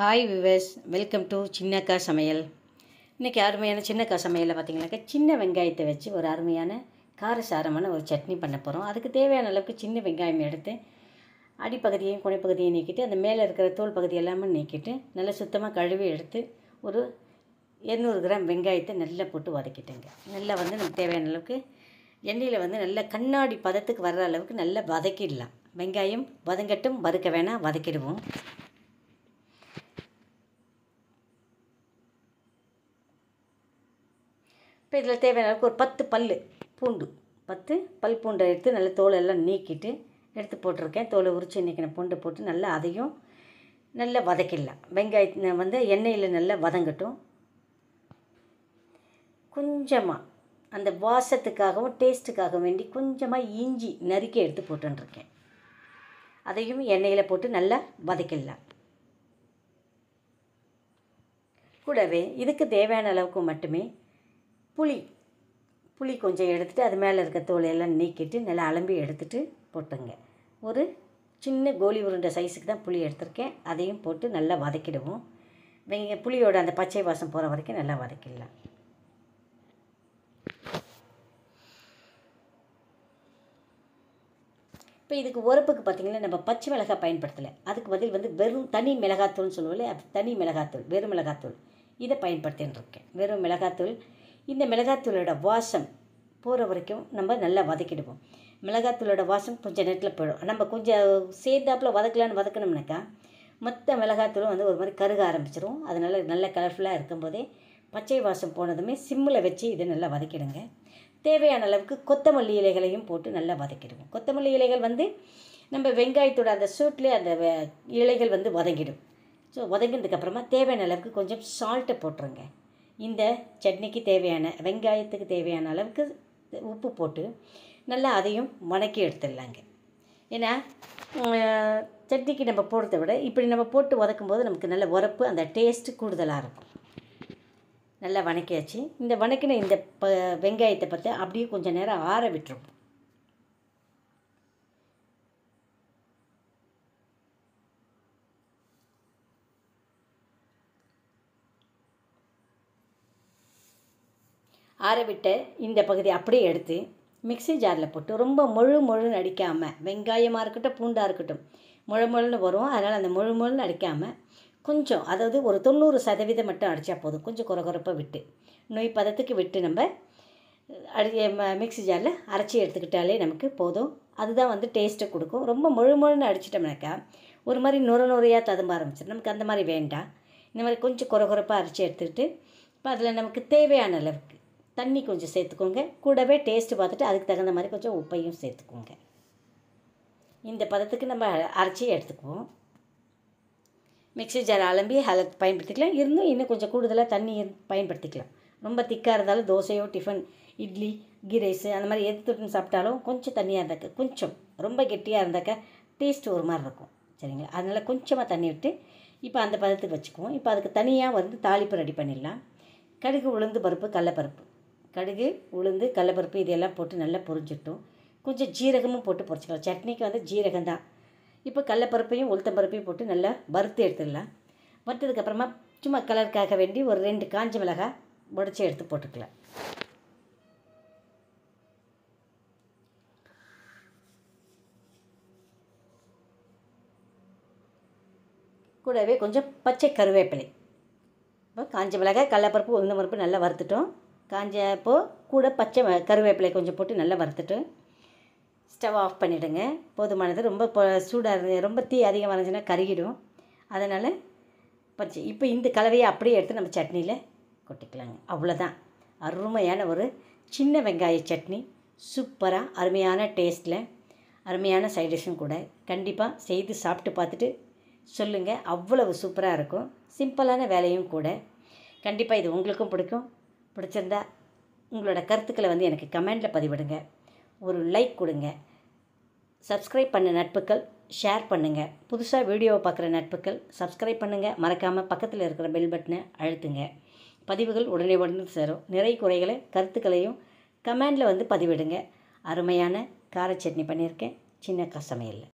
hi viewers welcome to சின்னக்கா சமையல் இன்றைக்கி அருமையான சின்னக்கா சமையலில் பார்த்திங்கனாக்கா சின்ன வெங்காயத்தை வச்சு ஒரு அருமையான காரசாரமான ஒரு சட்னி பண்ண போகிறோம் அதுக்கு தேவையான அளவுக்கு சின்ன வெங்காயம் எடுத்து அடிப்பகுதியையும் குணைப்பகுதியையும் நீக்கிட்டு அந்த மேலே இருக்கிற தோல் பகுதி எல்லாமே நீக்கிட்டு நல்லா சுத்தமாக கழுவி எடுத்து ஒரு எண்ணூறு கிராம் வெங்காயத்தை நல்லா போட்டு வதக்கிட்டேங்க நல்லா வந்து நமக்கு தேவையான அளவுக்கு எண்ணெயில் வந்து நல்லா கண்ணாடி பதத்துக்கு வர்ற அளவுக்கு நல்லா வதக்கிடலாம் வெங்காயம் வதங்கட்டும் வறுக்க வேணால் வதக்கிடுவோம் இப்போ இதில் தேவையான அளவுக்கு ஒரு பத்து பல் பூண்டு பத்து பல் பூண்டை எடுத்து நல்லா தோலெல்லாம் நீக்கிட்டு எடுத்து போட்டிருக்கேன் தோலை உரிச்சு நீக்கின பூண்டை போட்டு நல்லா அதையும் நல்லா வதக்கிடலாம் வெங்காயத்தை வந்து எண்ணெயில் நல்லா வதங்கட்டும் கொஞ்சமாக அந்த வாசத்துக்காகவும் டேஸ்ட்டுக்காக வேண்டி கொஞ்சமாக இஞ்சி நறுக்கி எடுத்து போட்டுருக்கேன் அதையும் எண்ணெயில் போட்டு நல்லா வதக்கிடலாம் கூடவே இதுக்கு தேவையான அளவுக்கு மட்டுமே புளி புளி கொஞ்சம் எடுத்துகிட்டு அது மேலே இருக்க தோலையெல்லாம் நீக்கிட்டு நல்லா அலம்பி எடுத்துகிட்டு போட்டுங்க ஒரு சின்ன கோலி உருண்டை சைஸுக்கு தான் புளி எடுத்திருக்கேன் அதையும் போட்டு நல்லா வதக்கிடுவோம் வெங்க புளியோட அந்த பச்சை வாசம் போகிற வரைக்கும் நல்லா வதக்கிடலாம் இப்போ இதுக்கு உரப்புக்கு பார்த்திங்கன்னா நம்ம பச்சை மிளகாய் பயன்படுத்தலை அதுக்கு பதில் வந்து வெறும் தனி மிளகாத்தூள்னு சொல்லுவோம்ல அது தனி மிளகாத்தூள் வெறும் மிளகாத்தூள் இதை பயன்படுத்தின்னு இருக்கேன் வெறும் மிளகாத்தூள் இந்த மிளகாத்தூளோட வாசம் போகிற வரைக்கும் நம்ம நல்லா வதக்கிடுவோம் மிளகாத்தூளோட வாசம் கொஞ்சம் நேரத்தில் போயிடும் நம்ம கொஞ்சம் சேர்ந்தாப்பில் வதக்கலான்னு வதக்கணும்னாக்கா மொத்த மிளகாத்தூளும் வந்து ஒரு மாதிரி கருக ஆரம்பிச்சிடும் அதனால் நல்ல கலர்ஃபுல்லாக இருக்கும்போதே பச்சை வாசம் போனதுமே சிம்மில் வச்சு இதை நல்லா வதக்கிடுங்க தேவையான அளவுக்கு கொத்தமல்லி இலைகளையும் போட்டு நல்லா வதக்கிடுவோம் கொத்தமல்லி இலைகள் வந்து நம்ம வெங்காயத்தோட அந்த சூட்லேயே அந்த இலைகள் வந்து வதங்கிடும் ஸோ வதங்கினதுக்கப்புறமா தேவையான அளவுக்கு கொஞ்சம் சால்ட்டை போட்டுருங்க இந்த சட்னிக்கு தேவையான வெங்காயத்துக்கு தேவையான அளவுக்கு உப்பு போட்டு நல்லா அதையும் வணக்கி எடுத்துடலாங்க ஏன்னா சட்னிக்கு நம்ம போடுறத விட இப்படி நம்ம போட்டு உதக்கும் போது நமக்கு நல்ல உரப்பு அந்த டேஸ்ட்டு கூடுதலாக இருக்கும் நல்லா வணக்கியாச்சு இந்த வணக்கின இந்த ப வெங்காயத்தை பற்றி அப்படியே கொஞ்சம் நேரம் ஆற விட்டுரும் ஆரவிட்ட இந்த பகுதி அப்படியே எடுத்து மிக்சி ஜாரில் போட்டு ரொம்ப முழு முழுன்னு அடிக்காமல் வெங்காயமாக இருக்கட்டும் பூண்டாக இருக்கட்டும் முழு முழுன்னு வரும் அதனால் அந்த முழு முழுன்னு அடிக்காமல் கொஞ்சம் அதாவது ஒரு தொண்ணூறு சதவீதம் மட்டும் அடித்தா போதும் கொஞ்சம் குறப்பாக விட்டு நொய் பதத்துக்கு விட்டு நம்ம அடி மிக்சி ஜாரில் அரைச்சி எடுத்துக்கிட்டாலே நமக்கு போதும் அதுதான் வந்து டேஸ்ட்டை கொடுக்கும் ரொம்ப முழு முழுன்னு அடிச்சிட்டோம்னாக்கா ஒரு மாதிரி நுர நுரையாக ததும்ப ஆரம்பிச்சிடும் நமக்கு அந்த மாதிரி வேண்டாம் இந்த மாதிரி கொஞ்சம் குறகுறப்பாக அரைச்சி எடுத்துக்கிட்டு இப்போ அதில் நமக்கு தேவையான அளவுக்கு தண்ணி கொஞ்சம் சேர்த்துக்கோங்க கூடவே டேஸ்ட்டு பார்த்துட்டு அதுக்கு தகுந்த மாதிரி கொஞ்சம் உப்பையும் சேர்த்துக்கோங்க இந்த பதத்துக்கு நம்ம அரைச்சி எடுத்துக்குவோம் மிக்சி ஜார் அலம்பி அதை பயன்படுத்திக்கலாம் இருந்தும் இன்னும் கொஞ்சம் கூடுதலாக தண்ணி பயன்படுத்திக்கலாம் ரொம்ப திக்காக இருந்தாலும் தோசையோ டிஃபன் இட்லி கீ ரைஸு அந்த மாதிரி எது தொட்டு சாப்பிட்டாலும் கொஞ்சம் தண்ணியாக இருந்தாக்க கொஞ்சம் ரொம்ப கெட்டியாக இருந்தாக்க டேஸ்ட் ஒரு மாதிரி இருக்கும் சரிங்களா அதனால் கொஞ்சமாக தண்ணி விட்டு இப்போ அந்த பதத்துக்கு வச்சுக்குவோம் இப்போ அதுக்கு தனியாக வந்து தாளிப்பு ரெடி பண்ணிடலாம் கடுகு உளுந்து பருப்பு கடலப்பருப்பு கடுகு உளுந்து கடலப்பருப்பு இதெல்லாம் போட்டு நல்லா பொரிஞ்சிட்டோம் கொஞ்சம் ஜீரகமும் போட்டு பொரிச்சிக்கலாம் சட்னிக்கு வந்து ஜீரகம் தான் இப்போ கடலப்பருப்பையும் உளுத்தம்பருப்பையும் போட்டு நல்லா வறுத்து எடுத்துடலாம் வறுத்ததுக்கப்புறமா சும்மா கலருக்காக வேண்டி ஒரு ரெண்டு காஞ்ச மிளகாய் முடச்சி எடுத்து போட்டுக்கலாம் கூடவே கொஞ்சம் பச்சை கருவேப்பிலை இப்போ காஞ்ச மிளகாய் கடலப்பருப்பு உளுந்த பருப்பு நல்லா வறுத்துட்டோம் காஞ்ச கூட பச்சை கருவேப்பிலை கொஞ்சம் போட்டு நல்லா வறுத்துட்டு ஸ்டவ் ஆஃப் பண்ணிவிடுங்க போதுமானது ரொம்ப சூடாக இருந்தது ரொம்ப தீ அதிகமாக இருந்துச்சுன்னா கருகிடும் அதனால் பச்சை இப்போ இந்த கலவையை அப்படியே எடுத்து நம்ம சட்னியில் கொட்டிக்கலாங்க அவ்வளோதான் அருமையான ஒரு சின்ன வெங்காய சட்னி சூப்பராக அருமையான டேஸ்ட்டில் அருமையான சைடிஷும் கூட கண்டிப்பாக செய்து சாப்பிட்டு பார்த்துட்டு சொல்லுங்கள் அவ்வளவு சூப்பராக இருக்கும் சிம்பிளான வேலையும் கூட கண்டிப்பாக இது உங்களுக்கும் பிடிக்கும் பிடிச்சிருந்தா உங்களோட கருத்துக்களை வந்து எனக்கு கமெண்டில் பதிவிடுங்க ஒரு லைக் கொடுங்க சப்ஸ்கிரைப் பண்ண நட்புகள் ஷேர் பண்ணுங்கள் புதுசாக வீடியோவை பார்க்குற நட்புகள் சப்ஸ்கிரைப் பண்ணுங்கள் மறக்காமல் பக்கத்தில் இருக்கிற பெல் பட்டனை அழுத்துங்க பதிவுகள் உடனே உடனே சேரும் நிறை குறைகளை கருத்துக்களையும் கமெண்டில் வந்து பதிவிடுங்க அருமையான காரச்சட்னி பண்ணியிருக்கேன் சின்ன கசமையில்